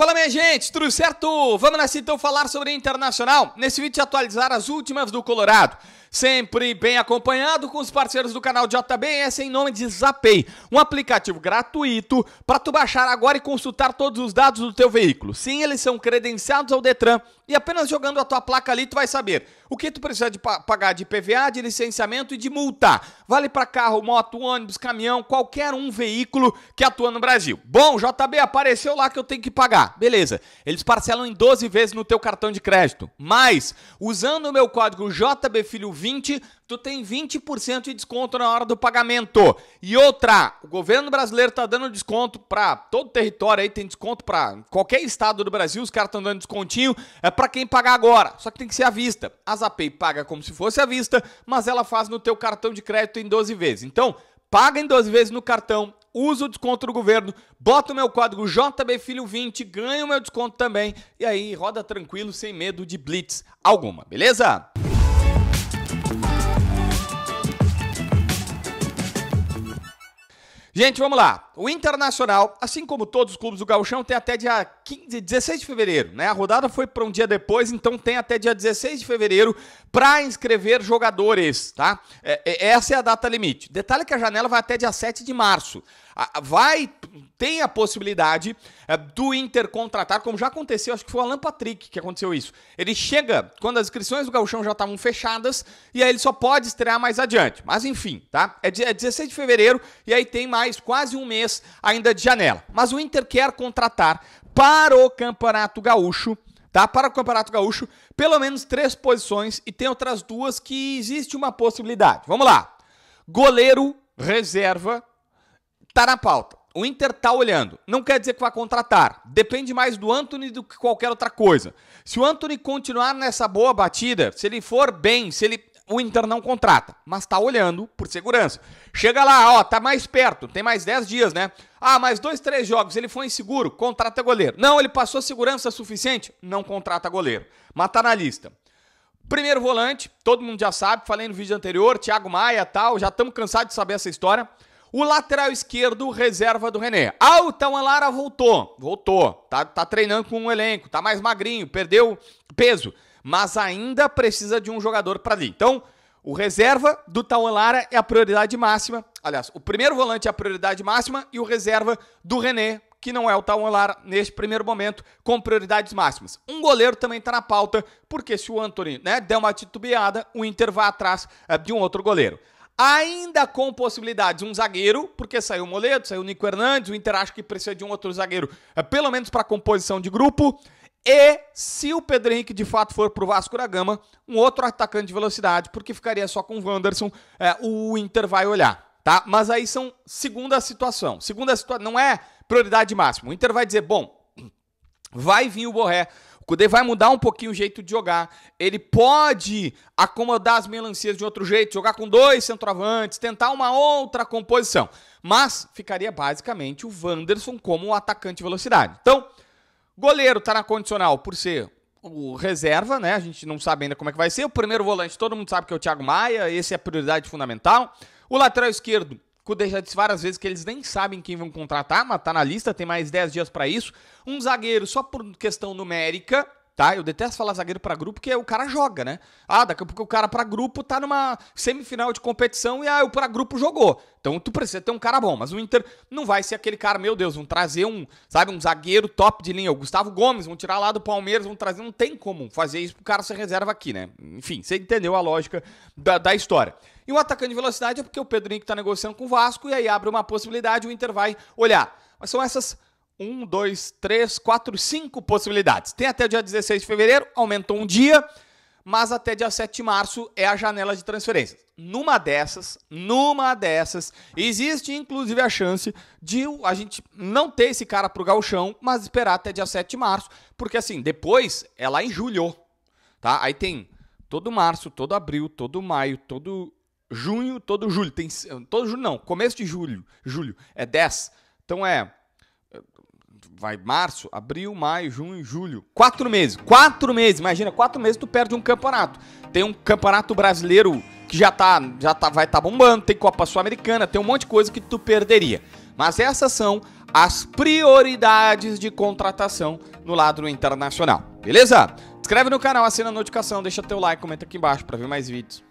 Fala minha gente, tudo certo? Vamos nessa então falar sobre internacional. Nesse vídeo atualizar as últimas do Colorado. Sempre bem acompanhado com os parceiros do canal JBS em nome de Zapay, um aplicativo gratuito para tu baixar agora e consultar todos os dados do teu veículo. Sim, eles são credenciados ao Detran e apenas jogando a tua placa ali tu vai saber o que tu precisa de pagar de PVA, de licenciamento e de multa. Vale para carro, moto, ônibus, caminhão, qualquer um veículo que atua no Brasil. Bom, JB apareceu lá que eu tenho que pagar. Beleza. Eles parcelam em 12 vezes no teu cartão de crédito. Mas usando o meu código JBfilhoV, 20, tu tem 20% de desconto na hora do pagamento. E outra, o governo brasileiro tá dando desconto para todo o território aí, tem desconto para qualquer estado do Brasil, os caras estão dando descontinho, é para quem pagar agora. Só que tem que ser à vista. A Zapay paga como se fosse à vista, mas ela faz no teu cartão de crédito em 12 vezes. Então, paga em 12 vezes no cartão, usa o desconto do governo, bota o meu código JBFilho20, ganha o meu desconto também e aí roda tranquilo, sem medo de blitz alguma, beleza? Gente, vamos lá. O Internacional, assim como todos os clubes do Gauchão, tem até dia 15, 16 de fevereiro, né? A rodada foi para um dia depois, então tem até dia 16 de fevereiro para inscrever jogadores, tá? É, é, essa é a data limite. Detalhe que a janela vai até dia 7 de março. Vai, tem a possibilidade é, do Inter contratar, como já aconteceu, acho que foi o Alan Patrick que aconteceu isso. Ele chega quando as inscrições do Gauchão já estavam fechadas e aí ele só pode estrear mais adiante. Mas enfim, tá? É dia 16 é de fevereiro e aí tem mais mais quase um mês ainda de janela. Mas o Inter quer contratar para o Campeonato Gaúcho tá? Para o Campeonato Gaúcho, pelo menos três posições e tem outras duas que existe uma possibilidade. Vamos lá. Goleiro, reserva, tá na pauta. O Inter tá olhando. Não quer dizer que vai contratar. Depende mais do Anthony do que qualquer outra coisa. Se o Anthony continuar nessa boa batida, se ele for bem, se ele o Inter não contrata, mas tá olhando por segurança. Chega lá, ó, tá mais perto, tem mais 10 dias, né? Ah, mais dois, três jogos, ele foi inseguro, contrata goleiro. Não, ele passou segurança suficiente, não contrata goleiro. Mas tá na lista. Primeiro volante, todo mundo já sabe, falei no vídeo anterior, Thiago Maia tal, já estamos cansados de saber essa história. O lateral esquerdo, reserva do René. Ah, o Tauanlara voltou, voltou, tá, tá treinando com o um elenco, tá mais magrinho, perdeu peso mas ainda precisa de um jogador para ali. Então, o reserva do Tauan Lara é a prioridade máxima. Aliás, o primeiro volante é a prioridade máxima e o reserva do René, que não é o Tauan Lara neste primeiro momento, com prioridades máximas. Um goleiro também está na pauta, porque se o Anthony né, der uma titubeada, o Inter vai atrás eh, de um outro goleiro ainda com possibilidades um zagueiro, porque saiu o Moledo, saiu o Nico Hernandes, o Inter acha que precisa de um outro zagueiro, eh, pelo menos para composição de grupo. E se o Pedro Henrique de fato for para o Vasco da Gama, um outro atacante de velocidade, porque ficaria só com o Wanderson, é, o Inter vai olhar, tá? Mas aí são segunda situação. Segunda situação, não é prioridade máxima. O Inter vai dizer, bom, vai vir o Borré, o Cudê vai mudar um pouquinho o jeito de jogar, ele pode acomodar as melancias de outro jeito, jogar com dois centroavantes, tentar uma outra composição. Mas ficaria basicamente o Wanderson como um atacante de velocidade. Então, Goleiro tá na condicional por ser o reserva, né? A gente não sabe ainda como é que vai ser. O primeiro volante, todo mundo sabe que é o Thiago Maia, esse é a prioridade fundamental. O lateral esquerdo, Cudê já disse várias vezes que eles nem sabem quem vão contratar, mas tá na lista, tem mais 10 dias para isso. Um zagueiro só por questão numérica, tá? Eu detesto falar zagueiro para grupo porque o cara joga, né? Ah, daqui a pouco o cara para grupo tá numa semifinal de competição e aí ah, o para grupo jogou. Então tu precisa ter um cara bom, mas o Inter não vai ser aquele cara, meu Deus, vão trazer um, sabe, um zagueiro top de linha, o Gustavo Gomes, vão tirar lá do Palmeiras, vão trazer, não tem como fazer isso pro cara ser reserva aqui, né? Enfim, você entendeu a lógica da, da história. E o atacante de velocidade é porque o Pedrinho que tá negociando com o Vasco e aí abre uma possibilidade, o Inter vai olhar. Mas são essas um, dois, três, quatro, cinco possibilidades. Tem até o dia 16 de fevereiro, aumentou um dia, mas até dia 7 de março é a janela de transferências. Numa dessas, numa dessas, existe inclusive a chance de a gente não ter esse cara pro galchão, mas esperar até dia 7 de março, porque assim, depois é lá em julho, tá? Aí tem todo março, todo abril, todo maio, todo junho, todo julho, tem todo julho não, começo de julho, julho é 10. Então é vai março, abril, maio, junho, julho. Quatro meses. Quatro meses. Imagina, quatro meses tu perde um campeonato. Tem um campeonato brasileiro que já tá, já tá, vai estar tá bombando, tem Copa Sul-Americana, tem um monte de coisa que tu perderia. Mas essas são as prioridades de contratação no lado internacional. Beleza? Inscreve no canal, assina a notificação, deixa teu like, comenta aqui embaixo para ver mais vídeos.